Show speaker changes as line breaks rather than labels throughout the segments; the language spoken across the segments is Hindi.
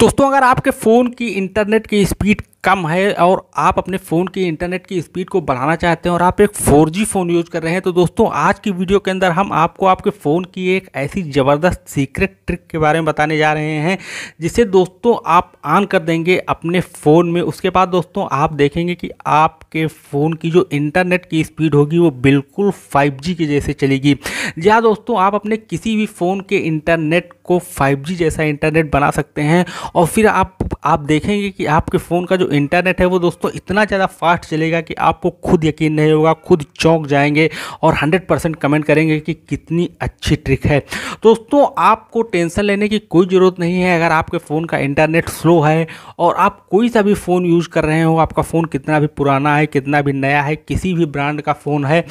दोस्तों अगर आपके फ़ोन की इंटरनेट की स्पीड कम है और आप अपने फ़ोन की इंटरनेट की स्पीड को बढ़ाना चाहते हैं और आप एक 4G फ़ोन यूज़ कर रहे हैं तो दोस्तों आज की वीडियो के अंदर हम आपको आपके फ़ोन की एक ऐसी ज़बरदस्त सीक्रेट ट्रिक के बारे में बताने जा रहे हैं जिसे दोस्तों आप ऑन कर देंगे अपने फ़ोन में उसके बाद दोस्तों आप देखेंगे कि आपके फ़ोन की जो इंटरनेट की स्पीड होगी वो बिल्कुल फाइव के जैसे चलेगी या दोस्तों आप अपने किसी भी फ़ोन के इंटरनेट को 5G जैसा इंटरनेट बना सकते हैं और फिर आप आप देखेंगे कि आपके फ़ोन का जो इंटरनेट है वो दोस्तों इतना ज़्यादा फास्ट चलेगा कि आपको खुद यकीन नहीं होगा खुद चौंक जाएंगे और 100 परसेंट कमेंट करेंगे कि कितनी अच्छी ट्रिक है दोस्तों आपको टेंशन लेने की कोई ज़रूरत नहीं है अगर आपके फ़ोन का इंटरनेट स्लो है और आप कोई सा भी फ़ोन यूज़ कर रहे हो आपका फ़ोन कितना भी पुराना है कितना भी नया है किसी भी ब्रांड का फ़ोन है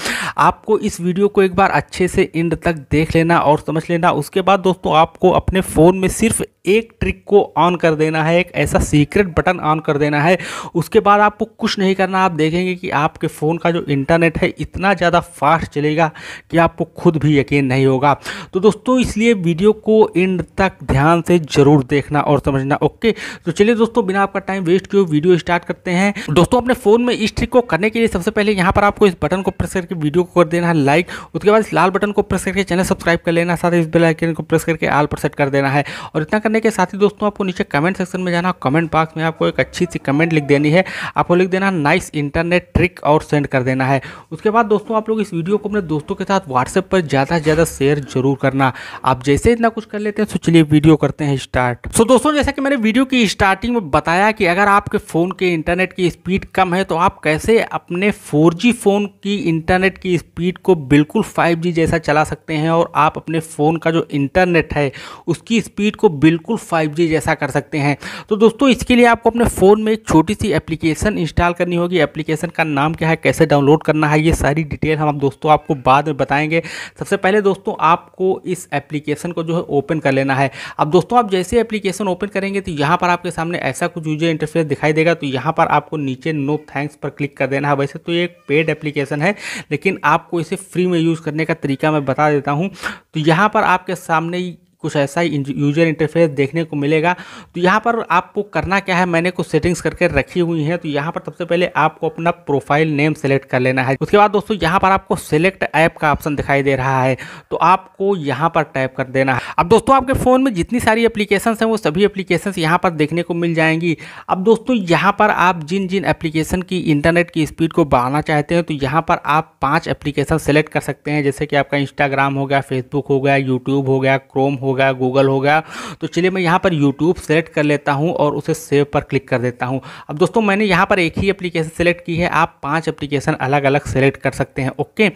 आपको इस वीडियो को एक बार अच्छे से एंड तक देख लेना और समझ लेना उसके बाद दोस्तों आपको आपको अपने फ़ोन में सिर्फ एक ट्रिक को ऑन कर देना है एक ऐसा सीक्रेट बटन ऑन कर देना है उसके बाद आपको कुछ नहीं करना आप देखेंगे कि आपके फ़ोन का जो इंटरनेट है इतना ज़्यादा फास्ट चलेगा कि आपको खुद भी यकीन नहीं होगा तो दोस्तों इसलिए वीडियो को एंड तक ध्यान से ज़रूर देखना और समझना ओके तो चलिए दोस्तों बिना आपका टाइम वेस्ट किए वीडियो स्टार्ट करते हैं दोस्तों अपने फ़ोन में इस ट्रिक को करने के लिए सबसे पहले यहाँ पर आपको इस बटन को प्रेस करके वीडियो को कर देना है लाइक उसके बाद इस लाल बटन को प्रेस करके चैनल सब्सक्राइब कर लेना साथ ही इस बेल आइकन को प्रेस करके आल पर सेट कर देना है और इतना करने के साथ ही दोस्तों आपको नीचे कमेंट सेक्शन में जाना कमेंट बॉक्स में आपको एक अच्छी सी कमेंट लिख देनी है आपको लिख देना नाइस इंटरनेट ट्रिक और सेंड कर देना है उसके बाद दोस्तों आप लोग इस वीडियो को अपने दोस्तों के साथ व्हाट्सएप पर ज़्यादा से ज़्यादा शेयर जरूर करना आप जैसे इतना कुछ कर लेते हैं तो चलिए वीडियो करते हैं स्टार्ट सो दोस्तों जैसा कि मैंने वीडियो की स्टार्टिंग में बताया कि अगर आपके फ़ोन के इंटरनेट की स्पीड कम है तो आप कैसे अपने फोर फ़ोन की इंटरनेट की स्पीड को बिल्कुल फाइव जैसा चला सकते हैं और आप अपने फ़ोन का जो इंटरनेट है उसकी स्पीड को बिल्कुल बिल्कुल 5G जैसा कर सकते हैं तो दोस्तों इसके लिए आपको अपने फ़ोन में एक छोटी सी एप्लीकेशन इंस्टॉल करनी होगी एप्लीकेशन का नाम क्या है कैसे डाउनलोड करना है ये सारी डिटेल हम दोस्तों आपको बाद में बताएंगे सबसे पहले दोस्तों आपको इस एप्लीकेशन को जो है ओपन कर लेना है अब दोस्तों आप जैसे एप्लीकेशन ओपन करेंगे तो यहाँ पर आपके सामने ऐसा कुछ यूजर इंटरफेस दिखाई देगा तो यहाँ पर आपको नीचे नो थैंक्स पर क्लिक कर देना है वैसे तो ये एक पेड एप्लीकेशन है लेकिन आपको इसे फ्री में यूज़ करने का तरीका मैं बता देता हूँ तो यहाँ पर आपके सामने कुछ ऐसा यूजर इंटरफेस देखने को मिलेगा तो यहाँ पर आपको करना क्या है मैंने कुछ सेटिंग्स करके रखी हुई हैं तो यहाँ पर सबसे पहले आपको अपना प्रोफाइल नेम सेलेक्ट कर लेना है उसके बाद दोस्तों यहाँ पर आपको सेलेक्ट ऐप का ऑप्शन दिखाई दे रहा है तो आपको यहाँ पर टाइप कर देना है अब दोस्तों आपके फ़ोन में जितनी सारी एप्लीकेशन हैं वो सभी एप्लीकेशन यहाँ पर देखने को मिल जाएंगी अब दोस्तों यहाँ पर आप जिन जिन एप्लीकेशन की इंटरनेट की स्पीड को बढ़ाना चाहते हैं तो यहाँ पर आप पाँच एप्लीकेशन सेलेक्ट कर सकते हैं जैसे कि आपका इंस्टाग्राम हो गया फेसबुक हो गया यूट्यूब हो गया क्रोम हो गया गूगल हो गया तो चलिए मैं यहाँ पर यूट्यूब सेलेक्ट कर लेता हूँ और उसे सेव पर क्लिक कर देता हूँ अब दोस्तों मैंने यहाँ पर एक ही एप्लीकेशन सेलेक्ट की है आप पाँच एप्लीकेशन अलग अलग सेलेक्ट कर सकते हैं ओके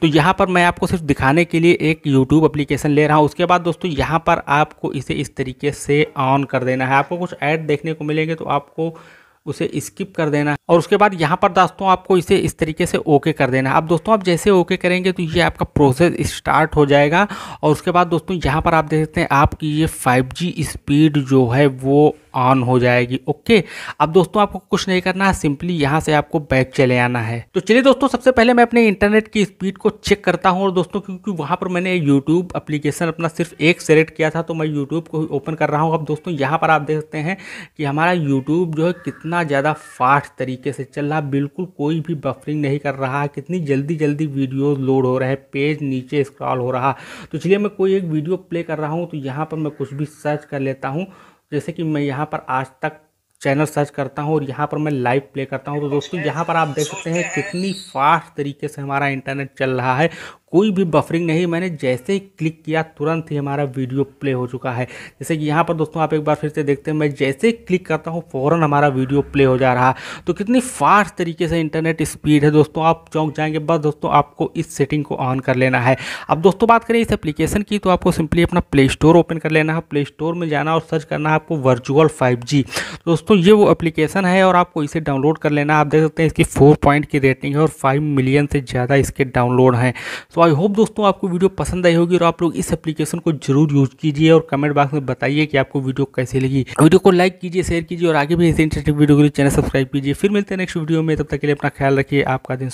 तो यहाँ पर मैं आपको सिर्फ दिखाने के लिए एक यूट्यूब अप्लीकेशन ले रहा हूँ उसके बाद दोस्तों यहाँ पर आपको इसे इस तरीके से ऑन कर देना है आपको कुछ ऐड देखने को मिलेंगे तो आपको उसे स्किप कर देना और उसके बाद यहाँ पर दोस्तों आपको इसे इस तरीके से ओके कर देना अब दोस्तों आप जैसे ओके करेंगे तो ये आपका प्रोसेस स्टार्ट हो जाएगा और उसके बाद दोस्तों यहाँ पर आप देख सकते हैं आपकी ये फाइव स्पीड जो है वो ऑन हो जाएगी ओके अब दोस्तों आपको कुछ नहीं करना है सिंपली यहाँ से आपको बैक चले आना है तो चलिए दोस्तों सबसे पहले मैं अपने इंटरनेट की स्पीड को चेक करता हूँ और दोस्तों क्योंकि वहाँ पर मैंने यूट्यूब अप्लीकेशन अपना सिर्फ एक सेलेक्ट किया था तो मैं यूट्यूब को ओपन कर रहा हूँ अब दोस्तों यहाँ पर आप देखते हैं कि हमारा यूट्यूब जो है कितना ज़्यादा फास्ट तरीके से चल रहा बिल्कुल कोई भी बफरिंग नहीं कर रहा है कितनी जल्दी जल्दी वीडियोज़ लोड हो रहे हैं पेज नीचे स्क्रॉल हो रहा तो चलिए मैं कोई एक वीडियो प्ले कर रहा हूँ तो यहाँ पर मैं कुछ भी सर्च कर लेता हूँ जैसे कि मैं यहाँ पर आज तक चैनल सर्च करता हूँ और यहाँ पर मैं लाइव प्ले करता हूँ तो दोस्तों यहाँ पर आप देख सकते हैं कितनी फास्ट तरीके से हमारा इंटरनेट चल रहा है कोई भी बफरिंग नहीं मैंने जैसे ही क्लिक किया तुरंत ही हमारा वीडियो प्ले हो चुका है जैसे कि यहाँ पर दोस्तों आप एक बार फिर से देखते हैं मैं जैसे ही क्लिक करता हूँ फ़ौरन हमारा वीडियो प्ले हो जा रहा तो कितनी फास्ट तरीके से इंटरनेट स्पीड है दोस्तों आप चौंक जाएंगे बस दोस्तों आपको इस सेटिंग को ऑन कर लेना है अब दोस्तों बात करें इस एप्लीकेशन की तो आपको सिंपली अपना प्ले स्टोर ओपन कर लेना है प्ले स्टोर में जाना और सर्च करना है आपको वर्चुअल फाइव दोस्तों ये वो एप्लीकेशन है और आपको इसे डाउनलोड कर लेना आप देख सकते हैं इसकी फोर पॉइंट की रेटिंग है और फाइव मिलियन से ज़्यादा इसके डाउनलोड हैं तो आई होप दोस्तों आपको वीडियो पसंद आई होगी और आप लोग इस एप्लीकेशन को जरूर यूज कीजिए और कमेंट बॉक्स में बताइए कि आपको वीडियो कैसे लगी वीडियो को लाइक कीजिए शेयर कीजिए और आगे भी इस इंटरेस्टिंग वीडियो के लिए चैनल सब्सक्राइब कीजिए फिर मिलते हैं नेक्स्ट वीडियो में तब तक के लिए अपना ख्याल रखिए आपका दिन